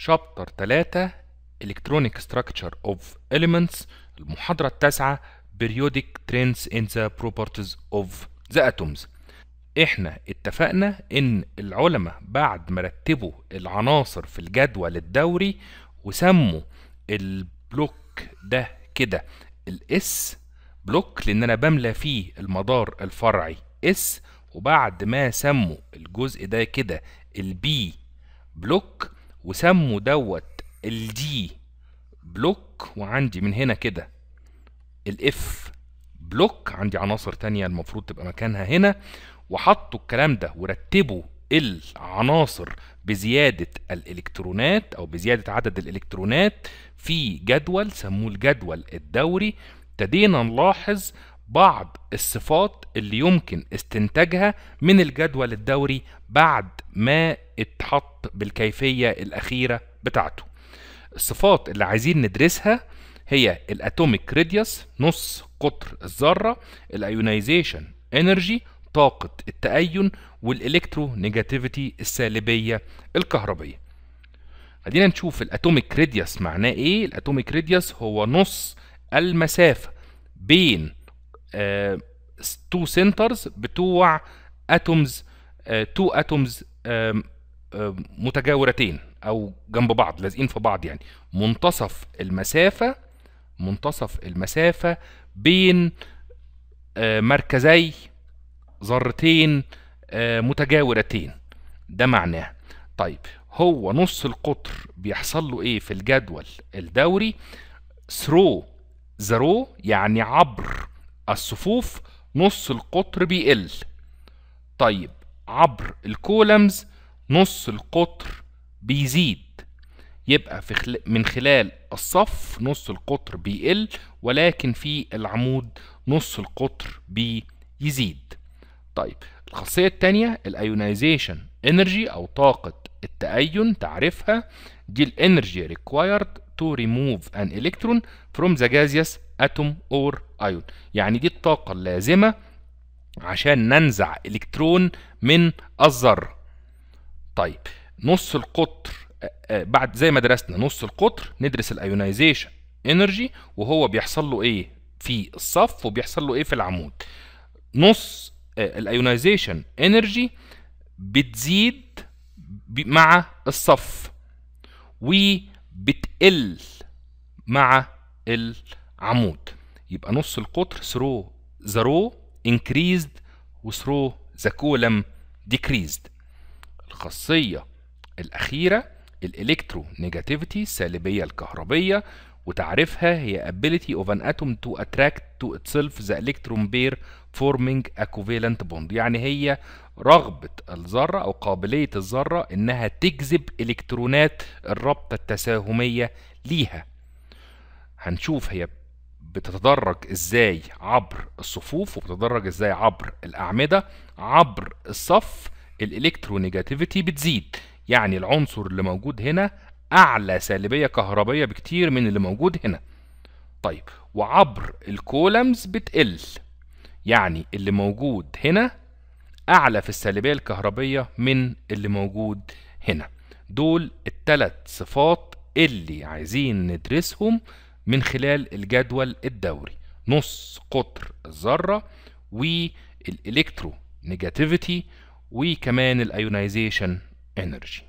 شابتر 3 Electronic Structure of Elements المحاضرة التاسعة Periodic Trends in the Properties of the Atoms احنا اتفقنا ان العلماء بعد ما رتبوا العناصر في الجدول الدوري وسموا البلوك ده كده الاس بلوك لان انا بملى فيه المدار الفرعي اس وبعد ما سموا الجزء ده كده البي بلوك وسموا دوت الدي بلوك وعندي من هنا كده الاف بلوك عندي عناصر تانية المفروض تبقى مكانها هنا وحطوا الكلام ده ورتبوا العناصر بزيادة الإلكترونات أو بزيادة عدد الإلكترونات في جدول سموه الجدول الدوري ابتدينا نلاحظ بعض الصفات اللي يمكن استنتاجها من الجدول الدوري بعد ما اتحط بالكيفية الأخيرة بتاعته الصفات اللي عايزين ندرسها هي الاتوميك راديوس نص قطر الذرة الايونيزيشن انرجي طاقة التأين والالكترو نيجاتيفيتي السالبية الكهربية خلينا نشوف الاتوميك راديوس معناه ايه الاتوميك راديوس هو نص المسافة بين تو آه، سنترز بتوع اتومز تو اتومز متجاورتين او جنب بعض لازقين في بعض يعني منتصف المسافه منتصف المسافه بين آه، مركزي ذرتين آه، متجاورتين ده معناه طيب هو نص القطر بيحصل له ايه في الجدول الدوري ثرو زرو يعني عبر الصفوف نص القطر بيقل طيب عبر الكولمز نص القطر بيزيد يبقى في خل... من خلال الصف نص القطر بيقل ولكن في العمود نص القطر بيزيد طيب الخاصية التانية الايونيزيشن انرجي او طاقة التأين تعرفها دي الانرجي ريكوايرد تو ريموف ان الكترون فروم ذا جازيوس اتوم اور ايون يعني دي الطاقة اللازمة عشان ننزع الكترون من الذرة طيب نص القطر آه، آه، بعد زي ما درسنا نص القطر ندرس الايونيزيشن انرجي وهو بيحصل له ايه في الصف وبيحصل له ايه في العمود نص آه، الايونيزيشن انرجي بتزيد مع الصف وبتقل مع العمود يبقى نص القطر ثرو ذا رو انكريزد وثرو ذا كولم decreased الخاصية الأخيرة الإلكترو نيجاتيفيتي السالبية الكهربية وتعريفها هي ability of an atom to attract to itself the electron pair forming a covalent bond يعني هي رغبة الذرة أو قابلية الذرة إنها تجذب إلكترونات الرابطة التساهمية ليها هنشوف هي بتتدرج ازاي عبر الصفوف وبتتدرج ازاي عبر الأعمدة عبر الصف الالكترونيجاتيفيتي بتزيد يعني العنصر اللي موجود هنا اعلى سالبيه كهربيه بكتير من اللي موجود هنا طيب وعبر الكولمز بتقل يعني اللي موجود هنا اعلى في السالبيه الكهربيه من اللي موجود هنا دول الثلاث صفات اللي عايزين ندرسهم من خلال الجدول الدوري نص قطر الذره والالكترو نيجاتيفيتي وكمان الايونيزيشن انرجي